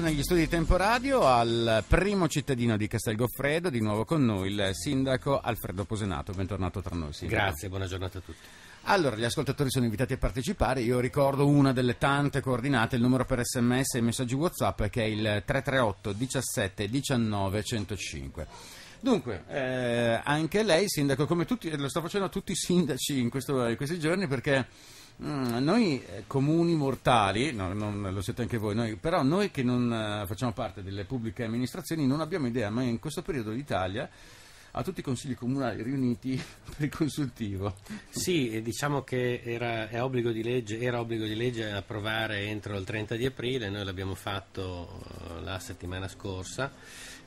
Negli studi di Tempo Radio al primo cittadino di Castelgoffredo, di nuovo con noi il sindaco Alfredo Posenato. Bentornato tra noi, sindaco. Grazie, buona giornata a tutti. Allora, gli ascoltatori sono invitati a partecipare. Io ricordo una delle tante coordinate, il numero per sms e messaggi WhatsApp che è il 338 17 19 105. Dunque, eh, anche lei, sindaco, come tutti, lo sto facendo a tutti i sindaci in, questo, in questi giorni perché Mm, noi eh, comuni mortali, no, non, lo siete anche voi, noi, però noi che non eh, facciamo parte delle pubbliche amministrazioni non abbiamo idea, ma in questo periodo l'Italia ha tutti i consigli comunali riuniti per il consultivo. Sì, diciamo che era obbligo, legge, era, obbligo di legge, approvare entro il 30 di aprile, noi l'abbiamo fatto eh, la settimana scorsa,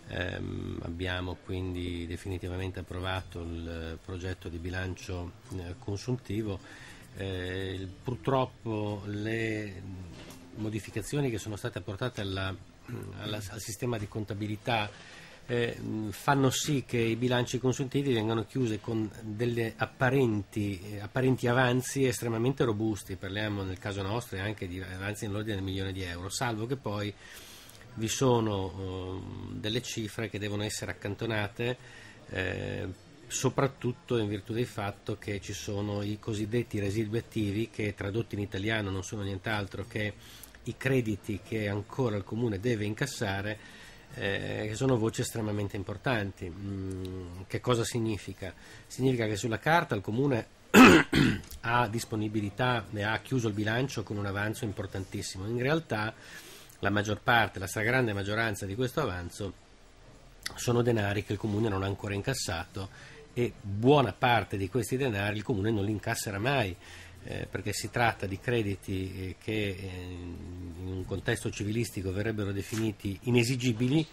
eh, abbiamo quindi definitivamente approvato il progetto di bilancio eh, consuntivo eh, purtroppo le modificazioni che sono state apportate alla, alla, al sistema di contabilità eh, fanno sì che i bilanci consultivi vengano chiusi con degli apparenti, eh, apparenti, avanzi estremamente robusti, parliamo nel caso nostro anche di avanzi nell'ordine del milione di euro, salvo che poi vi sono eh, delle cifre che devono essere accantonate eh, soprattutto in virtù del fatto che ci sono i cosiddetti residui attivi che tradotti in italiano non sono nient'altro che i crediti che ancora il comune deve incassare eh, che sono voci estremamente importanti. Mm, che cosa significa? Significa che sulla carta il comune ha disponibilità e ha chiuso il bilancio con un avanzo importantissimo. In realtà la maggior parte, la stragrande maggioranza di questo avanzo sono denari che il comune non ha ancora incassato e buona parte di questi denari il comune non li incasserà mai. Eh, perché si tratta di crediti eh, che eh, in un contesto civilistico verrebbero definiti inesigibili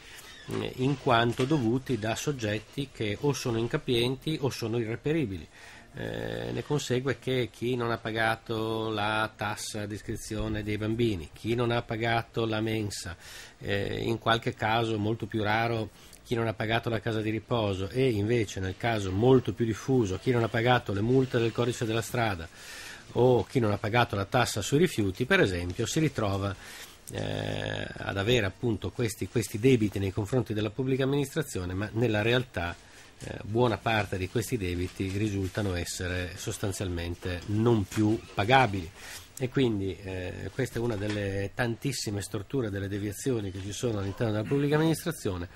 eh, in quanto dovuti da soggetti che o sono incapienti o sono irreperibili. Eh, ne consegue che chi non ha pagato la tassa di iscrizione dei bambini, chi non ha pagato la mensa, eh, in qualche caso molto più raro chi non ha pagato la casa di riposo e invece nel caso molto più diffuso chi non ha pagato le multe del codice della strada o chi non ha pagato la tassa sui rifiuti, per esempio, si ritrova eh, ad avere appunto questi, questi, debiti nei confronti della pubblica amministrazione, ma nella realtà eh, buona parte di questi debiti risultano essere sostanzialmente non più pagabili. E quindi eh, questa è una delle tantissime strutture, delle deviazioni che ci sono all'interno della pubblica amministrazione,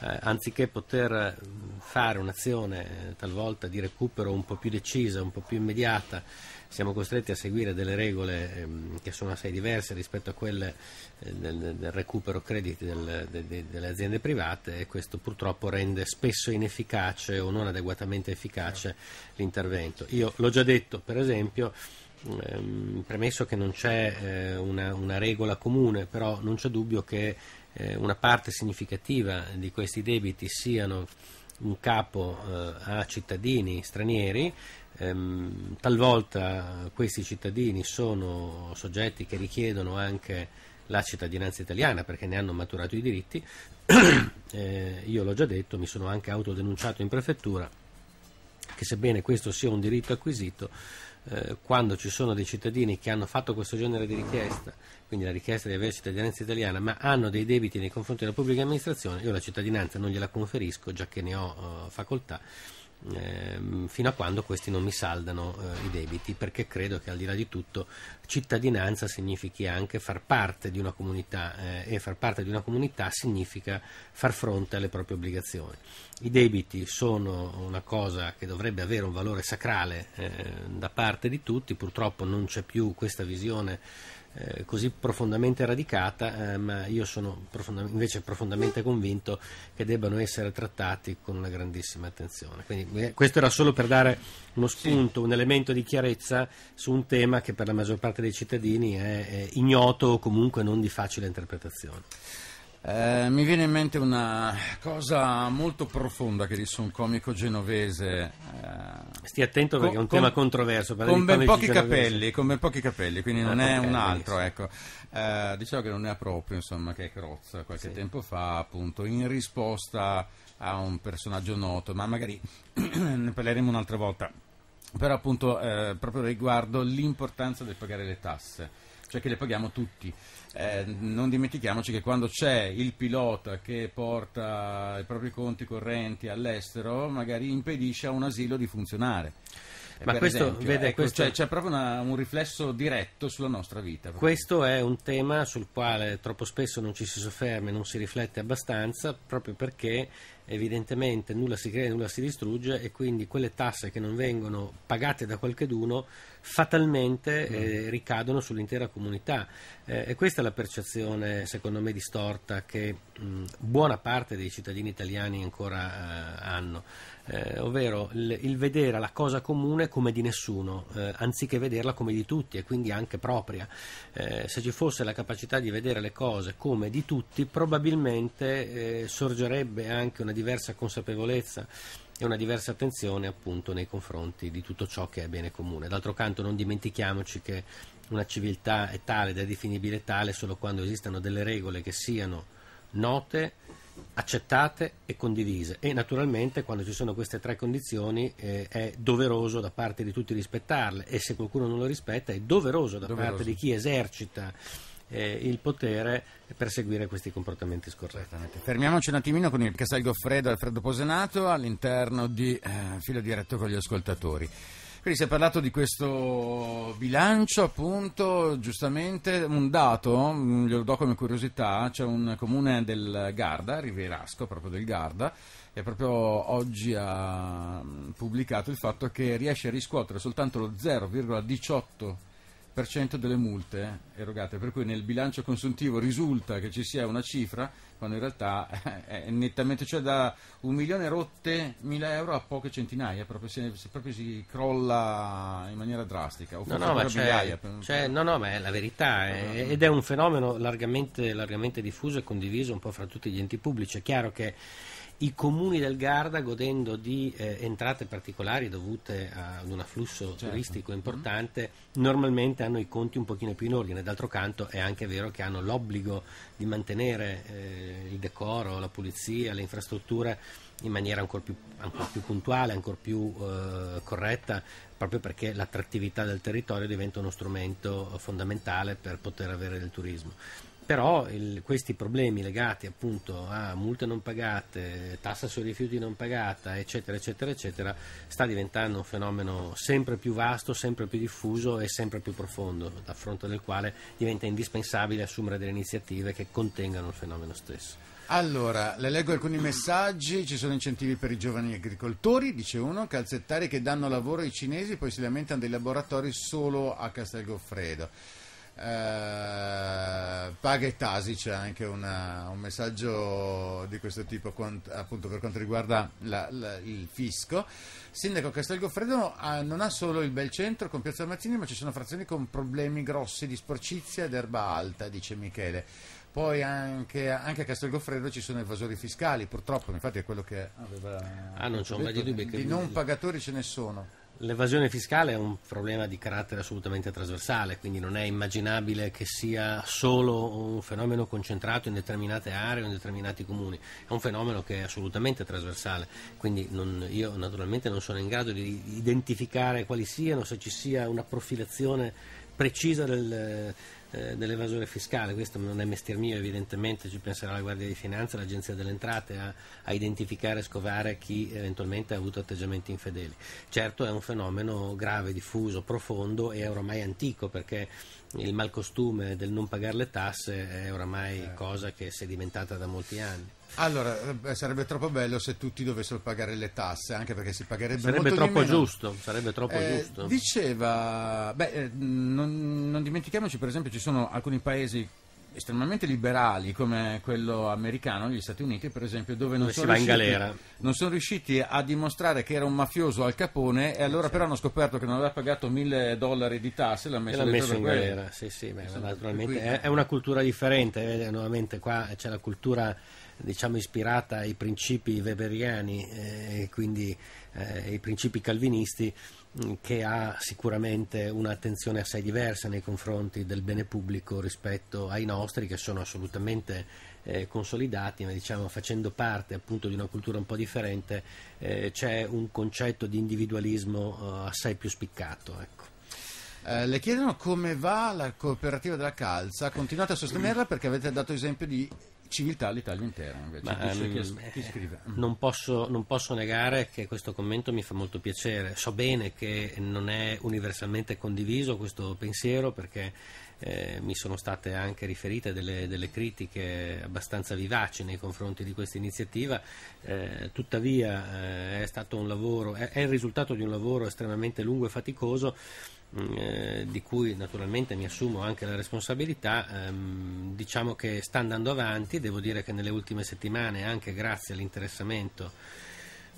eh, anziché poter eh, fare un'azione eh, talvolta di recupero un po' più decisa, un po' più immediata, siamo costretti a seguire delle regole ehm, che sono assai diverse rispetto a quelle eh, del, del, recupero crediti del, de, de, delle aziende private e questo purtroppo rende spesso inefficace o non adeguatamente efficace certo. l'intervento. Io l'ho già detto, per esempio, ehm, premesso che non c'è eh, una, una, regola comune, però non c'è dubbio che eh, una parte significativa di questi debiti siano in capo eh, a cittadini stranieri, ehm, talvolta questi cittadini sono soggetti che richiedono anche la cittadinanza italiana perché ne hanno maturato i diritti. eh, io l'ho già detto, mi sono anche autodenunciato in prefettura che sebbene questo sia un diritto acquisito, eh, quando ci sono dei cittadini che hanno fatto questo genere di richiesta, quindi la richiesta di avere cittadinanza italiana, ma hanno dei debiti nei confronti della pubblica amministrazione, io la cittadinanza non gliela conferisco, già che ne ho eh, facoltà Ehm, fino a quando questi non mi saldano eh, i debiti, perché credo che al di là di tutto cittadinanza significhi anche far parte di una comunità eh, e far parte di una comunità significa far fronte alle proprie obbligazioni. I debiti sono una cosa che dovrebbe avere un valore sacrale eh, da parte di tutti, purtroppo non c'è più questa visione eh, così profondamente radicata, eh, ma io sono profondam- invece profondamente convinto che debbano essere trattati con una grandissima attenzione. Quindi, eh, questo era solo per dare uno spunto, sì. un elemento di chiarezza su un tema che per la maggior parte dei cittadini è, è ignoto o comunque non di facile interpretazione. Eh, mi viene in mente una cosa molto profonda che disse un comico genovese. Eh, Stia attento perché con, è un tema con, controverso. Con ben, pochi capelli, con ben pochi capelli, quindi non, ah, non è un altro. Sì. Ecco. Eh, diciamo che non è proprio, insomma, che è Crozza qualche sì. tempo fa, appunto, in risposta a un personaggio noto, ma magari ne parleremo un'altra volta. Però appunto eh, proprio riguardo l'importanza del pagare le tasse cioè che le paghiamo tutti. Eh, non dimentichiamoci che quando c'è il pilota che porta i propri conti correnti all'estero, magari impedisce a un asilo di funzionare. Ma questo, esempio, vede, ecco, questo... Cioè, c'è proprio una, un riflesso diretto sulla nostra vita. Questo è un tema sul quale troppo spesso non ci si sofferma e non si riflette abbastanza, proprio perché evidentemente nulla si crea, nulla si distrugge e quindi quelle tasse che non vengono pagate da qualcheduno fatalmente mm. eh, ricadono sull'intera comunità eh, e questa è la percezione secondo me distorta che mh, mm, buona parte dei cittadini italiani ancora eh, hanno, eh, ovvero il, il, vedere la cosa comune come di nessuno, eh, anziché vederla come di tutti e quindi anche propria. Eh, se ci fosse la capacità di vedere le cose come di tutti probabilmente sorgerebbe anche una diversa consapevolezza e una diversa attenzione appunto nei confronti di tutto ciò che è bene comune. D'altro canto non dimentichiamoci che una civiltà è tale ed è definibile tale solo quando esistano delle regole che siano note, accettate e condivise e naturalmente quando ci sono queste tre condizioni eh, è doveroso da parte di tutti rispettarle e se qualcuno non lo rispetta è doveroso da doveroso. parte di chi esercita eh, il potere per seguire questi comportamenti scorretti. Fermiamoci un attimino con il Casal Goffredo e Alfredo Posenato all'interno di eh, Filo Diretto con gli ascoltatori. Quindi si è parlato di questo bilancio, appunto, giustamente un dato, mm, glielo do come curiosità, c'è un comune del Garda, Riverasco, proprio del Garda, che proprio oggi ha mm, pubblicato il fatto che riesce a riscuotere soltanto lo 0,18 10% delle multe eh, erogate, per cui nel bilancio consuntivo risulta che ci sia una cifra, quando in realtà eh, è nettamente, cioè da un milione rotte mila euro a poche centinaia, proprio se, se proprio si crolla in maniera drastica. O no, no, ma c'è, c'è, no, no, ma è la verità, è, eh, ed è un fenomeno largamente, largamente diffuso e condiviso un po' fra tutti gli enti pubblici. È chiaro che i comuni del Garda godendo di eh, entrate particolari dovute ad un afflusso certo. turistico mm-hmm. importante mm. normalmente hanno i conti un pochino più in ordine d'altro canto è anche vero che hanno l'obbligo di mantenere eh, il decoro, la pulizia, le infrastrutture in maniera ancora più, ancor più puntuale, ancora più eh, corretta proprio perché l'attrattività del territorio diventa uno strumento fondamentale per poter avere del turismo però il, questi problemi legati appunto a multe non pagate, tassa sui rifiuti non pagata, eccetera, eccetera, eccetera, sta diventando un fenomeno sempre più vasto, sempre più diffuso e sempre più profondo, a fronte del quale diventa indispensabile assumere delle iniziative che contengano il fenomeno stesso. Allora, le leggo alcuni messaggi, ci sono incentivi per i giovani agricoltori, dice uno, calzettari che danno lavoro ai cinesi, poi si lamentano dei laboratori solo a Castelgoffredo. Paga eh, Paghe Tasi c'è anche una, un messaggio di questo tipo quant, appunto per quanto riguarda la, la, il fisco. Sindaco Castelgoffredo ha, ah, non ha solo il bel centro con Piazza Mazzini, ma ci sono frazioni con problemi grossi di sporcizia ed erba alta, dice Michele. Poi anche, anche a Castelgoffredo ci sono evasori fiscali, purtroppo, infatti è quello che aveva. Ah, non c'ho mai dubbi Di non pagatori ce ne sono. L'evasione fiscale è un problema di carattere assolutamente trasversale, quindi non è immaginabile che sia solo un fenomeno concentrato in determinate aree o in determinati comuni, è un fenomeno che è assolutamente trasversale, quindi non, io naturalmente non sono in grado di identificare quali siano, se ci sia una profilazione precisa del eh, dell'evasore fiscale, questo non è mestier mio evidentemente, ci penserà la Guardia di Finanza, l'Agenzia delle Entrate a, a identificare e scovare chi eventualmente ha avuto atteggiamenti infedeli. Certo è un fenomeno grave, diffuso, profondo e oramai antico perché il malcostume del non pagare le tasse è oramai certo. cosa che si è diventata da molti anni. Allora, eh, sarebbe troppo bello se tutti dovessero pagare le tasse, anche perché si pagherebbe sarebbe troppo giusto, sarebbe troppo eh, giusto. Diceva, beh, eh, non, non dimentichiamoci, per esempio, ci sono alcuni paesi estremamente liberali come quello americano, gli Stati Uniti per esempio, dove non, sono riusciti, non sono, riusciti, a dimostrare che era un mafioso al capone e allora sì. però hanno scoperto che non aveva pagato mille dollari di tasse e l'ha messo, e l'ha messo in galera. Sì, sì, beh, naturalmente è, è, una cultura differente, eh, nuovamente qua c'è la cultura diciamo, ispirata ai principi weberiani eh, e quindi eh, ai principi calvinisti mm, che ha sicuramente un'attenzione assai diversa nei confronti del bene pubblico rispetto ai nostri che sono assolutamente eh, consolidati, ma diciamo facendo parte appunto di una cultura un po' differente eh, c'è un concetto di individualismo eh, assai più spiccato. Ecco. Eh, le chiedono come va la cooperativa della calza, continuate a sostenerla perché avete dato esempio di civiltà all'Italia intera invece. Ma, um, chi, eh, chi mm. non, posso, non, posso, negare che questo commento mi fa molto piacere. So bene che non è universalmente condiviso questo pensiero perché eh, mi sono state anche riferite delle, delle, critiche abbastanza vivaci nei confronti di questa iniziativa, eh, tuttavia eh, è, lavoro, è, è il risultato di un lavoro estremamente lungo e faticoso eh, di cui naturalmente mi assumo anche la responsabilità, ehm, diciamo che sta andando avanti, devo dire che nelle ultime settimane, anche grazie all'interessamento,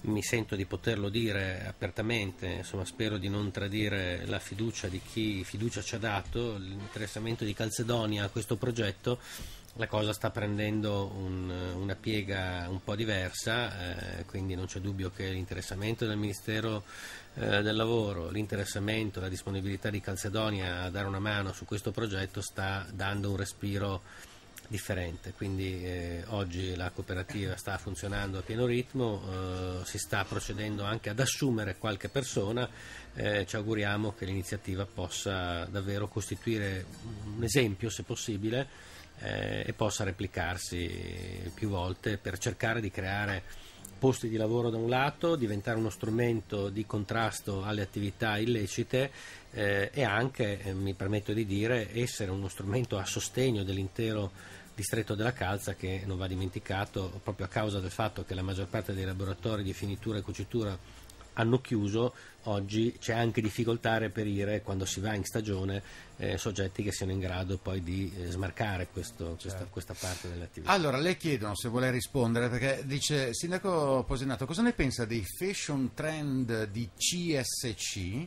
mi sento di poterlo dire apertamente, insomma, spero di non tradire la fiducia di chi fiducia ci ha dato, l'interessamento di Calcedonia a questo progetto la cosa sta prendendo un, una piega un po' diversa, eh, quindi non c'è dubbio che l'interessamento del Ministero eh, del Lavoro, l'interessamento, e la disponibilità di Calcedonia a dare una mano su questo progetto sta dando un respiro differente, quindi eh, oggi la cooperativa sta funzionando a pieno ritmo, eh, si sta procedendo anche ad assumere qualche persona, eh, ci auguriamo che l'iniziativa possa davvero costituire un esempio, se possibile, eh, e possa replicarsi più volte per cercare di creare posti di lavoro da un lato, diventare uno strumento di contrasto alle attività illecite eh, e anche, eh, mi permetto di dire, essere uno strumento a sostegno dell'intero distretto della calza che non va dimenticato proprio a causa del fatto che la maggior parte dei laboratori di finitura e cucitura hanno chiuso, oggi c'è anche difficoltà a reperire quando si va in stagione eh, soggetti che siano in grado poi di eh, smarcare questo, certo. questa, questa, parte dell'attività. Allora le chiedono se vuole rispondere perché dice Sindaco Posenato cosa ne pensa dei fashion trend di CSC?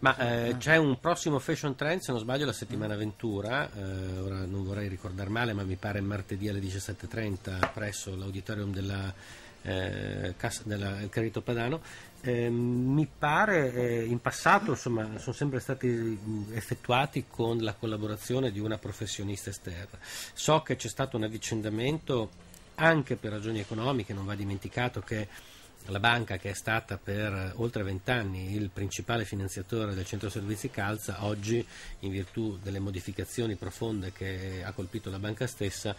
Ma eh, eh, c'è un prossimo Fashion Trend, se non sbaglio, la settimana mm. Ventura, eh, ora non vorrei ricordare male, ma mi pare martedì alle 17.30 presso l'auditorium della eh, Cassa del Credito Padano. Eh, mi pare eh, in passato insomma, sono sempre stati effettuati con la collaborazione di una professionista esterna. So che c'è stato un avvicendamento anche per ragioni economiche, non va dimenticato che la banca che è stata per oltre vent'anni il principale finanziatore del centro servizi Calza, oggi in virtù delle modificazioni profonde che ha colpito la banca stessa,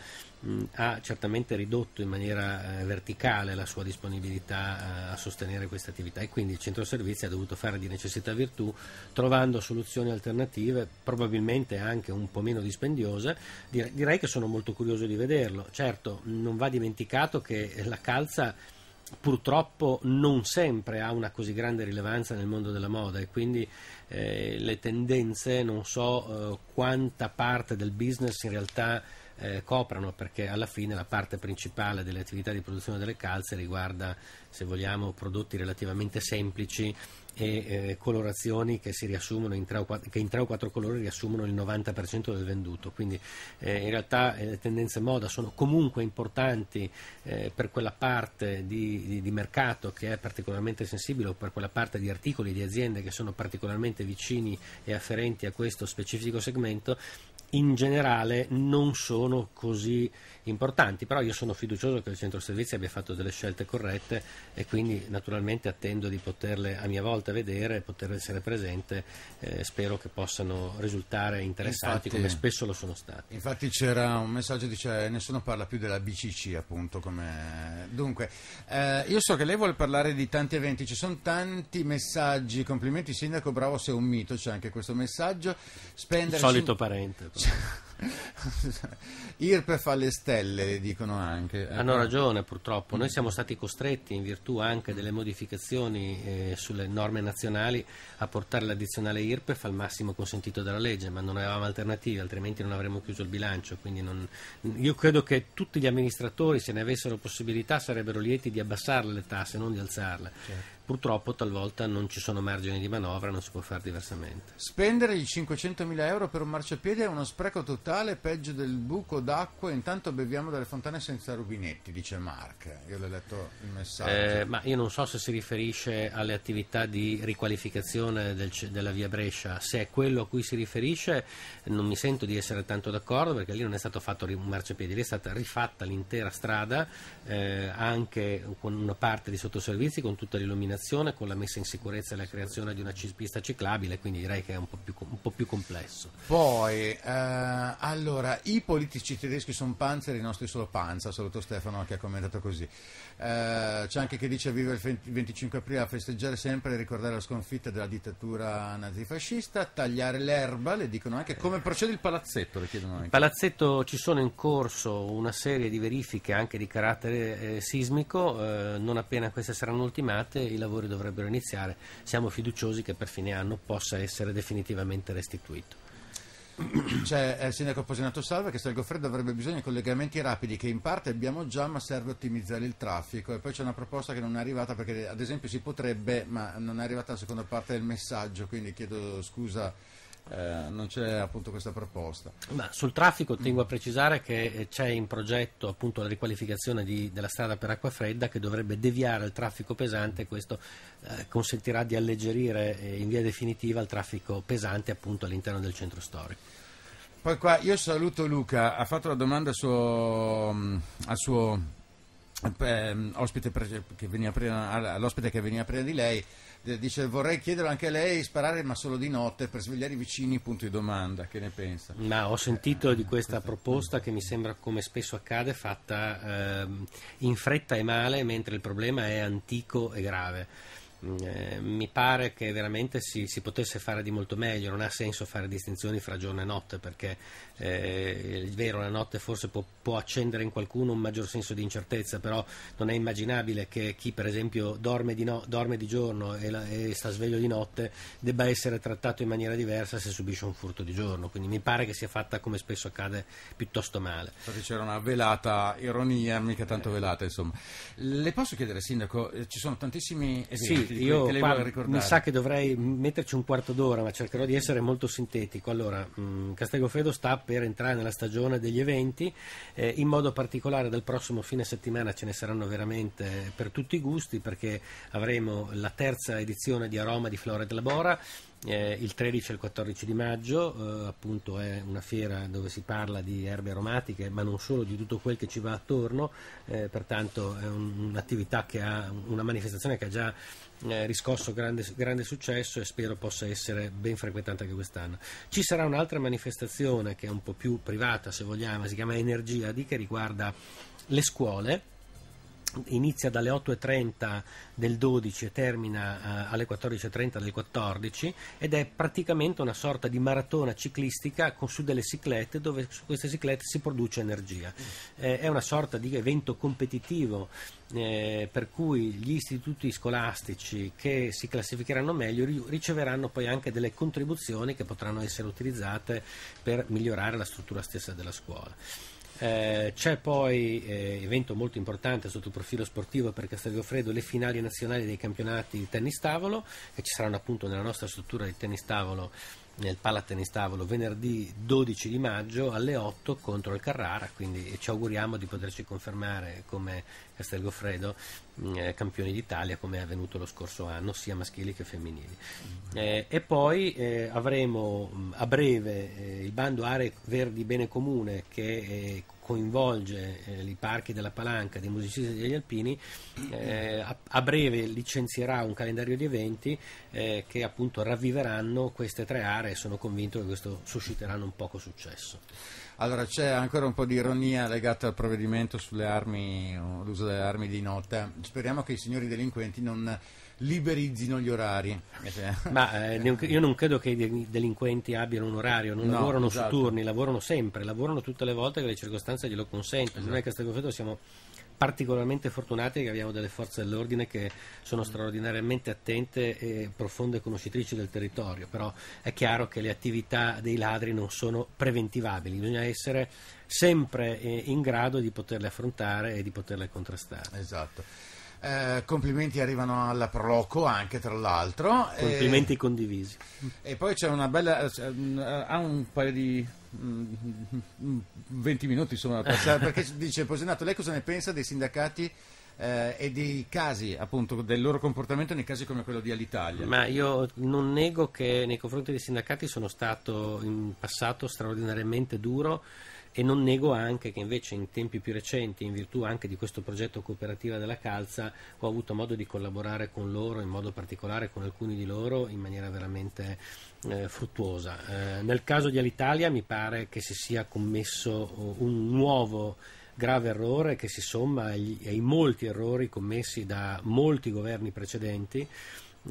ha certamente ridotto in maniera eh, verticale la sua disponibilità eh, a sostenere questa attività e quindi il centro servizi ha dovuto fare di necessità virtù trovando soluzioni alternative, probabilmente anche un po' meno dispendiose, direi, direi che sono molto curioso di vederlo. Certo, non va dimenticato che la Calza purtroppo non sempre ha una così grande rilevanza nel mondo della moda e quindi eh, le tendenze non so eh, quanta parte del business in realtà eh, coprano perché alla fine la parte principale delle attività di produzione delle calze riguarda, se vogliamo, prodotti relativamente semplici e eh, colorazioni che, in o, che, in tre o quattro colori riassumono il 90% del venduto. Quindi eh, in realtà eh, le tendenze moda sono comunque importanti eh, per quella parte di, di, di, mercato che è particolarmente sensibile o per quella parte di articoli di aziende che sono particolarmente vicini e afferenti a questo specifico segmento in generale non sono così importanti, però io sono fiducioso che il centro servizi abbia fatto delle scelte corrette e quindi naturalmente attendo di poterle a mia volta vedere, poter essere presente, eh, spero che possano risultare interessanti infatti, come spesso lo sono stati. Infatti c'era un messaggio che dice eh, nessuno parla più della BCC appunto come... Dunque, eh, io so che lei vuole parlare di tanti eventi, ci sono tanti messaggi, complimenti sindaco, bravo sei un mito, c'è anche questo messaggio. Spendere... Il solito parente. Irpef alle stelle, dicono anche. Eh. Hanno ragione, purtroppo. Noi siamo stati costretti, in virtù anche delle modificazioni eh, sulle norme nazionali, a portare l'addizionale Irpef al massimo consentito dalla legge, ma non avevamo alternative, altrimenti non avremmo chiuso il bilancio. Non... Io credo che tutti gli amministratori, se ne avessero possibilità, sarebbero lieti di abbassarle le tasse, non di alzarle. Certo purtroppo talvolta non ci sono margini di manovra, non si può fare diversamente. Spendere i 500.000 euro per un marciapiede è uno spreco totale, peggio del buco d'acqua, intanto beviamo dalle fontane senza rubinetti, dice Mark. Io l'ho letto il messaggio. Eh, ma io non so se si riferisce alle attività di riqualificazione del, della via Brescia, se è quello a cui si riferisce non mi sento di essere tanto d'accordo perché lì non è stato fatto un marciapiede, lì è stata rifatta l'intera strada, eh, anche con una parte di sottoservizi, con tutta l'illuminazione coordinazione con la messa in sicurezza e la creazione di una pista ciclabile, quindi direi che è un po' più, un po più complesso. Poi, eh, allora, i politici tedeschi sono panzer, i nostri solo panza, saluto Stefano che ha commentato così. Eh, c'è anche chi dice viva il 25 aprile a festeggiare sempre e ricordare la sconfitta della dittatura nazifascista, tagliare l'erba, le dicono anche come procede il palazzetto, le chiedono anche. Il palazzetto ci sono in corso una serie di verifiche anche di carattere eh, sismico, eh, non appena queste saranno ultimate i lavori lavori dovrebbero iniziare, siamo fiduciosi che per fine anno possa essere definitivamente restituito. C'è il eh, sindaco Posinato Salva che Stelgoffredo avrebbe bisogno di collegamenti rapidi che in parte abbiamo già ma serve ottimizzare il traffico e poi c'è una proposta che non è arrivata perché ad esempio si potrebbe ma non è arrivata la seconda parte del messaggio quindi chiedo scusa eh, non c'è appunto questa proposta. Ma sul traffico tengo a precisare che eh, c'è in progetto appunto la riqualificazione di, della strada per acqua fredda che dovrebbe deviare il traffico pesante, questo eh, consentirà di alleggerire eh, in via definitiva il traffico pesante appunto all'interno del centro storico. Poi qua io saluto Luca, ha fatto la domanda suo, mm, a suo Ehm, ospite che veniva prima, all'ospite che veniva prima di lei dice vorrei chiedere anche a lei sparare ma solo di notte per svegliare i vicini punto di domanda che ne pensa ma ho sentito eh, di questa esatto. proposta che mi sembra come spesso accade fatta eh, in fretta e male mentre il problema è antico e grave eh, mi pare che veramente si, si, potesse fare di molto meglio, non ha senso fare distinzioni fra giorno e notte perché eh, è vero la notte forse può, può, accendere in qualcuno un maggior senso di incertezza, però non è immaginabile che chi per esempio dorme di, no, dorme di giorno e, la, e, sta sveglio di notte debba essere trattato in maniera diversa se subisce un furto di giorno, quindi mi pare che sia fatta come spesso accade piuttosto male. Perché c'era una velata ironia, mica tanto eh. velata insomma. Le posso chiedere Sindaco, eh, ci sono tantissimi esempi. Sì sintetico, io te le ricordare? Mi sa che dovrei metterci un quarto d'ora, ma cercherò di essere molto sintetico. Allora, mh, mm, Castelgofredo sta per entrare nella stagione degli eventi, eh, in modo particolare dal prossimo fine settimana ce ne saranno veramente per tutti i gusti, perché avremo la terza edizione di Aroma di Flora e Labora, eh, il 13 e il 14 di maggio, eh, appunto è una fiera dove si parla di erbe aromatiche, ma non solo, di tutto quel che ci va attorno, eh, pertanto è un, un'attività che ha, una manifestazione che ha già eh, riscosso grande, grande, successo e spero possa essere ben frequentata anche quest'anno. Ci sarà un'altra manifestazione che è un po' più privata, se vogliamo, si chiama Energia D, che riguarda le scuole inizia dalle 8.30 del 12 e termina uh, alle 14.30 del 14 ed è praticamente una sorta di maratona ciclistica con, su delle ciclette dove su queste ciclette si produce energia. Mm. Eh, è una sorta di evento competitivo eh, per cui gli istituti scolastici che si classificheranno meglio ri- riceveranno poi anche delle contribuzioni che potranno essere utilizzate per migliorare la struttura stessa della scuola. Eh, c'è poi eh, evento molto importante sotto il profilo sportivo per Castelgofredo le finali nazionali dei campionati di tennis tavolo e ci saranno appunto nella nostra struttura di tennis tavolo nel Palatennistavolo venerdì 12 di maggio alle 8 contro il Carrara, quindi ci auguriamo di poterci confermare come Castelgoffredo mm, eh, campioni d'Italia come è avvenuto lo scorso anno, sia maschili che femminili. Mm. Eh, e poi eh, avremo mm, a breve eh, il bando Aree Verdi Bene Comune che eh, coinvolge eh, i parchi della Palanca dei musicisti degli alpini, eh, a, a, breve licenzierà un calendario di eventi eh, che appunto ravviveranno queste tre aree e sono convinto che questo susciterà non poco successo. Allora c'è ancora un po' di ironia legata al provvedimento sulle armi, l'uso delle armi di notte. Speriamo che i signori delinquenti non liberizzino gli orari. Ma eh, io non credo che i delinquenti abbiano un orario, non no, lavorano esatto. su turni, lavorano sempre, lavorano tutte le volte che le circostanze glielo consentono. Noi a Castelconfetto siamo particolarmente fortunati che abbiamo delle forze dell'ordine che sono straordinariamente attente e profonde conoscitrici del territorio, però è chiaro che le attività dei ladri non sono preventivabili, bisogna essere sempre eh, in grado di poterle affrontare e di poterle contrastare. Esatto. Eh, complimenti arrivano alla Proloco anche tra l'altro. Complimenti e, eh, condivisi. E poi c'è una bella... ha un paio di... 20 mm, minuti insomma da passare, perché dice Posinato lei cosa ne pensa dei sindacati eh, e dei casi appunto del loro comportamento nei casi come quello di Alitalia. Ma io non nego che nei confronti dei sindacati sono stato in passato straordinariamente duro e non nego anche che invece in tempi più recenti, in virtù anche di questo progetto cooperativa della calza, ho avuto modo di collaborare con loro, in modo particolare con alcuni di loro, in maniera veramente eh, fruttuosa. Eh, nel caso di Alitalia mi pare che si sia commesso eh, un nuovo grave errore che si somma agli, ai molti errori commessi da molti governi precedenti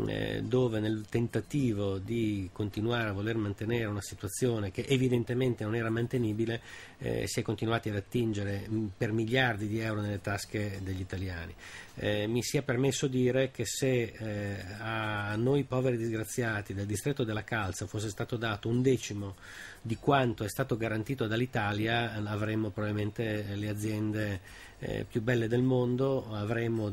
eh, dove nel tentativo di continuare a voler mantenere una situazione che evidentemente non era mantenibile eh, si è continuati ad attingere mm, per miliardi di euro nelle tasche degli italiani. Eh, mi sia permesso dire che se eh, a noi poveri disgraziati del distretto della Calza fosse stato dato un decimo di quanto è stato garantito dall'Italia eh, avremmo probabilmente eh, le aziende eh, più belle del mondo, avremmo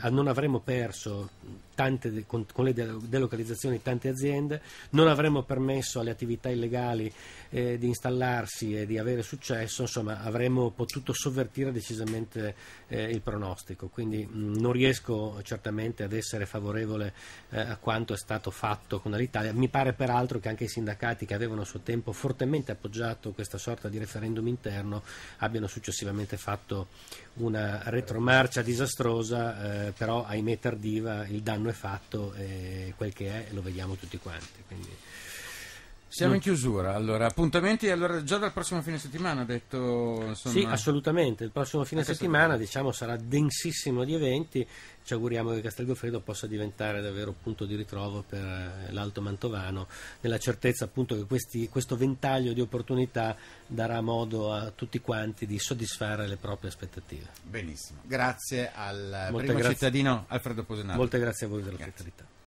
ah, non avremmo perso tante, con, con, le delocalizzazioni tante aziende, non avremmo permesso alle attività illegali eh, di installarsi e di avere successo, insomma, avremmo potuto sovvertire decisamente eh, il pronostico. Quindi mh, mm, non riesco certamente ad essere favorevole eh, a quanto è stato fatto con l'Italia. Mi pare peraltro che anche i sindacati che avevano a suo tempo fortemente appoggiato questa sorta di referendum interno abbiano successivamente fatto una retromarcia disastrosa, eh, però ahimè tardiva, il danno è fatto e quel che è lo vediamo tutti quanti. Quindi... Siamo in chiusura, allora appuntamenti allora, già dal prossimo fine settimana ha detto insomma... Sì, assolutamente, il prossimo fine settimana diciamo, sarà densissimo di eventi, ci auguriamo che Castelgofredo possa diventare davvero punto di ritrovo per eh, l'Alto Mantovano, nella certezza appunto che questi, questo ventaglio di opportunità darà modo a tutti quanti di soddisfare le proprie aspettative. Benissimo, grazie al Molte primo grazie. cittadino Alfredo Posenato. Molte grazie a voi della grazie.